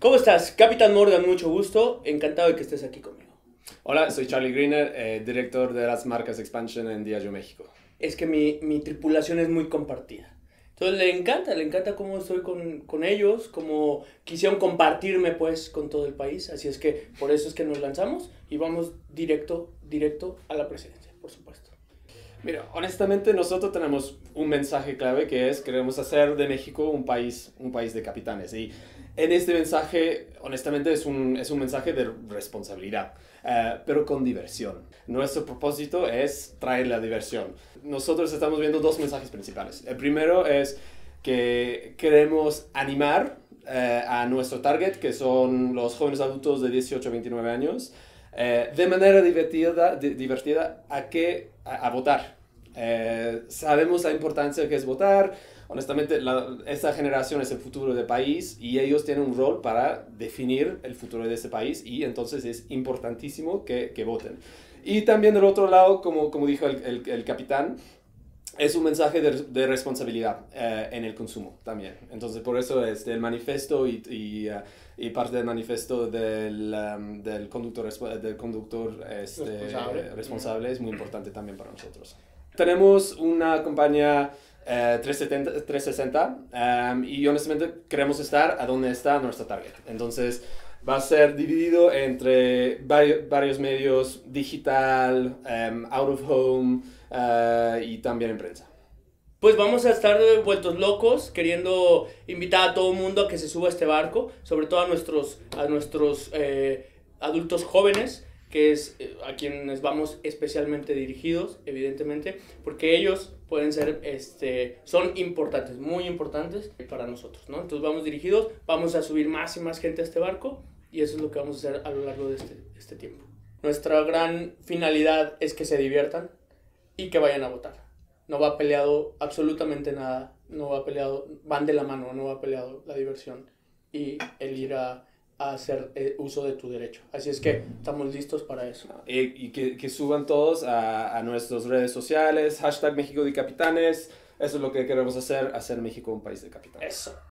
¿Cómo estás? Capitán Morgan, mucho gusto. Encantado de que estés aquí conmigo. Hola, soy Charlie Greener, eh, director de las marcas Expansion en Diageo México. Es que mi, tripulación es muy compartida. Entonces le encanta, le encanta cómo estoy con, con ellos, cómo quisieron compartirme pues con todo el país. Así es que por eso es que nos lanzamos y vamos directo, directo a la presidencia, por supuesto. Mira, honestamente nosotros tenemos un mensaje clave que es queremos hacer de México un país, un país de capitanes. Y en este mensaje, honestamente, es un, mensaje de responsabilidad, eh, pero con diversión. Nuestro propósito es traer la diversión. Nosotros estamos viendo dos mensajes principales. El primero es que queremos animar eh, a nuestro target, que son los jóvenes adultos de 18 a 29 años, eh, de manera divertida, divertida a, que, a, votar. Eh, sabemos la importancia que es votar. Honestamente, esa generación es el futuro del país y ellos tienen un rol para definir el futuro de ese país y entonces es importantísimo que, voten. Y también del otro lado, como, dijo el capitán, es un mensaje de, de responsabilidad eh, en el consumo también. Entonces, por eso este el manifiesto y, eh, y, parte del manifiesto del, um, del conductor, del conductor este, responsable. es muy importante también para nosotros. Tenemos una compañía 370, 360 y honestamente queremos estar a donde está nuestra target. Entonces, va a ser dividido entre varios, medios digital, em, out of home eh, y también en prensa. Pues vamos a estar vueltos locos queriendo invitar a todo el mundo a que se suba a este barco, sobre todo a nuestros, a nuestros eh, adultos jóvenes, que es eh, a quienes vamos especialmente dirigidos, evidentemente, porque ellos pueden ser, este, son importantes, muy importantes para nosotros, ¿no? Entonces vamos dirigidos, vamos a subir más y más gente a este barco y eso es lo que vamos a hacer a lo largo de este, este tiempo. Nuestra gran finalidad es que se diviertan y que vayan a votar. No va peleado absolutamente nada, no va peleado, van de la mano, no va peleado la diversión y el ir a, hacer eh, uso de tu derecho. Así es que estamos listos para eso. Ah, y, que, que, suban todos a, a, nuestras redes sociales, hashtag México de Capitanes. Eso es lo que queremos hacer, hacer México un país de capitanes. Eso.